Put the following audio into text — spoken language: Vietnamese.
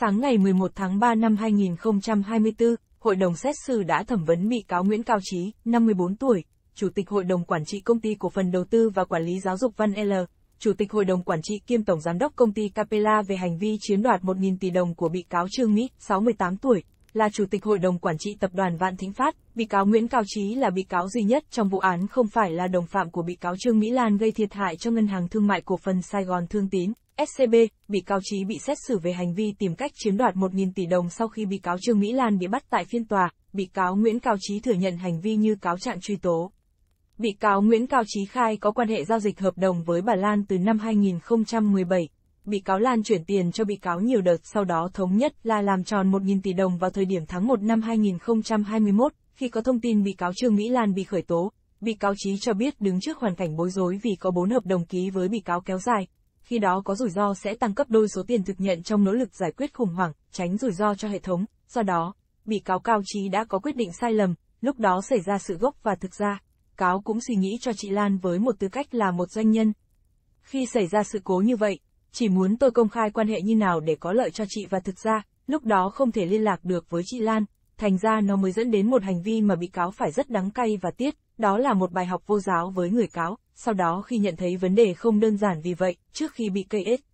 Sáng ngày 11 tháng 3 năm 2024, Hội đồng xét xử đã thẩm vấn bị cáo Nguyễn Cao Trí, 54 tuổi, Chủ tịch Hội đồng Quản trị Công ty Cổ phần Đầu tư và Quản lý Giáo dục Văn L, Chủ tịch Hội đồng Quản trị kiêm Tổng Giám đốc Công ty Capella về hành vi chiếm đoạt 1.000 tỷ đồng của bị cáo Trương Mỹ, 68 tuổi, là Chủ tịch Hội đồng Quản trị Tập đoàn Vạn Thịnh Phát. Bị cáo Nguyễn Cao Trí là bị cáo duy nhất trong vụ án không phải là đồng phạm của bị cáo Trương Mỹ Lan gây thiệt hại cho Ngân hàng Thương mại Cổ phần Sài Gòn Thương Tín. SCB, bị cáo Trí bị xét xử về hành vi tìm cách chiếm đoạt 1.000 tỷ đồng sau khi bị cáo Trương Mỹ Lan bị bắt tại phiên tòa, bị cáo Nguyễn Cao Trí thừa nhận hành vi như cáo trạng truy tố. Bị cáo Nguyễn Cao Trí khai có quan hệ giao dịch hợp đồng với bà Lan từ năm 2017. Bị cáo Lan chuyển tiền cho bị cáo nhiều đợt sau đó thống nhất là làm tròn 1.000 tỷ đồng vào thời điểm tháng 1 năm 2021, khi có thông tin bị cáo Trương Mỹ Lan bị khởi tố. Bị cáo Trí cho biết đứng trước hoàn cảnh bối rối vì có 4 hợp đồng ký với bị cáo kéo dài, khi đó có rủi ro sẽ tăng cấp đôi số tiền thực nhận trong nỗ lực giải quyết khủng hoảng, tránh rủi ro cho hệ thống. Do đó, bị cáo Cao Trí đã có quyết định sai lầm, lúc đó xảy ra sự gốc và thực ra, cáo cũng suy nghĩ cho chị Lan với một tư cách là một doanh nhân. Khi xảy ra sự cố như vậy, chỉ muốn tôi công khai quan hệ như nào để có lợi cho chị và thực ra, lúc đó không thể liên lạc được với chị Lan, thành ra nó mới dẫn đến một hành vi mà bị cáo phải rất đắng cay và tiếc, đó là một bài học vô giáo với người cáo, sau đó khi nhận thấy vấn đề không đơn giản vì vậy, trước khi bị cây ếch,